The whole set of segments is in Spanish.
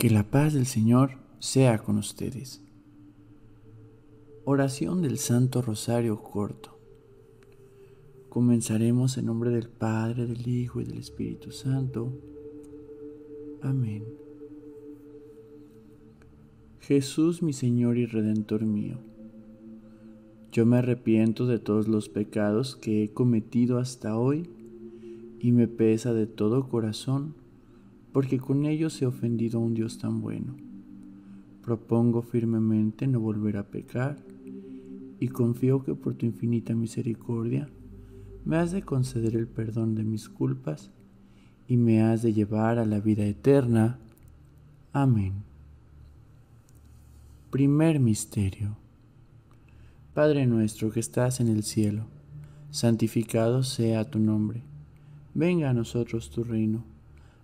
Que la paz del Señor sea con ustedes. Oración del Santo Rosario Corto. Comenzaremos en nombre del Padre, del Hijo y del Espíritu Santo. Amén. Jesús mi Señor y Redentor mío, yo me arrepiento de todos los pecados que he cometido hasta hoy y me pesa de todo corazón porque con ellos he ofendido a un Dios tan bueno. Propongo firmemente no volver a pecar y confío que por tu infinita misericordia me has de conceder el perdón de mis culpas y me has de llevar a la vida eterna. Amén. Primer Misterio. Padre nuestro que estás en el cielo, santificado sea tu nombre. Venga a nosotros tu reino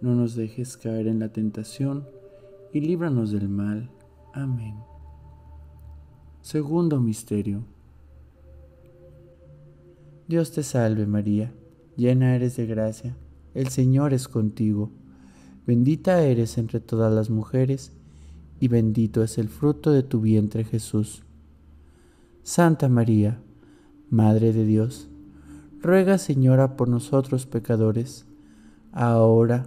no nos dejes caer en la tentación, y líbranos del mal. Amén. Segundo Misterio. Dios te salve María, llena eres de gracia, el Señor es contigo, bendita eres entre todas las mujeres, y bendito es el fruto de tu vientre Jesús. Santa María, Madre de Dios, ruega Señora por nosotros pecadores, ahora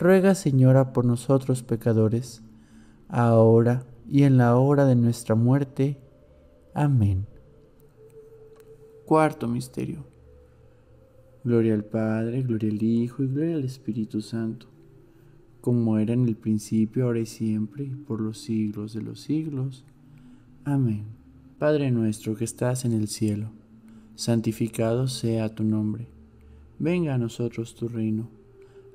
ruega Señora por nosotros pecadores, ahora y en la hora de nuestra muerte. Amén. Cuarto misterio. Gloria al Padre, gloria al Hijo y gloria al Espíritu Santo, como era en el principio, ahora y siempre, y por los siglos de los siglos. Amén. Padre nuestro que estás en el cielo, santificado sea tu nombre. Venga a nosotros tu reino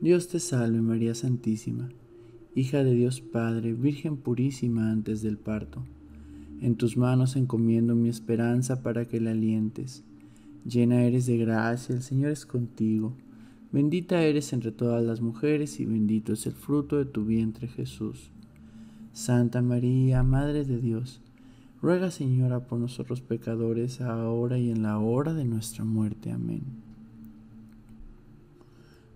Dios te salve María Santísima, hija de Dios Padre, Virgen purísima antes del parto. En tus manos encomiendo mi esperanza para que la alientes. Llena eres de gracia, el Señor es contigo. Bendita eres entre todas las mujeres y bendito es el fruto de tu vientre Jesús. Santa María, Madre de Dios, ruega Señora por nosotros pecadores, ahora y en la hora de nuestra muerte. Amén.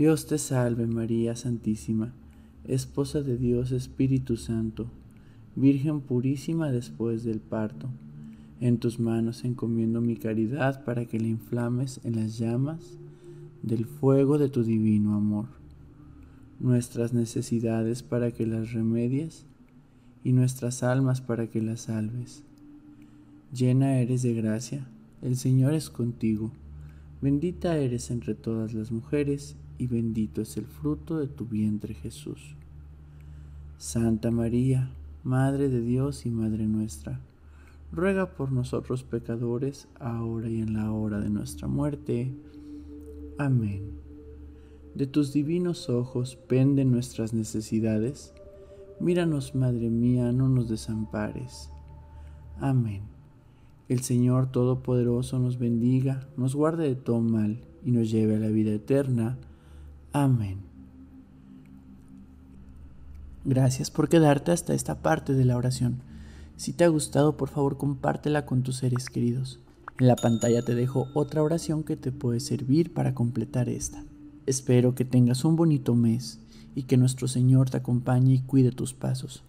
Dios te salve María Santísima, Esposa de Dios Espíritu Santo, Virgen purísima después del parto. En tus manos encomiendo mi caridad para que la inflames en las llamas del fuego de tu divino amor. Nuestras necesidades para que las remedies y nuestras almas para que las salves. Llena eres de gracia, el Señor es contigo. Bendita eres entre todas las mujeres y bendito es el fruto de tu vientre Jesús. Santa María, Madre de Dios y Madre nuestra, ruega por nosotros pecadores, ahora y en la hora de nuestra muerte. Amén. De tus divinos ojos penden nuestras necesidades. Míranos, Madre mía, no nos desampares. Amén. El Señor Todopoderoso nos bendiga, nos guarde de todo mal y nos lleve a la vida eterna. Amén. Gracias por quedarte hasta esta parte de la oración. Si te ha gustado, por favor compártela con tus seres queridos. En la pantalla te dejo otra oración que te puede servir para completar esta. Espero que tengas un bonito mes y que nuestro Señor te acompañe y cuide tus pasos.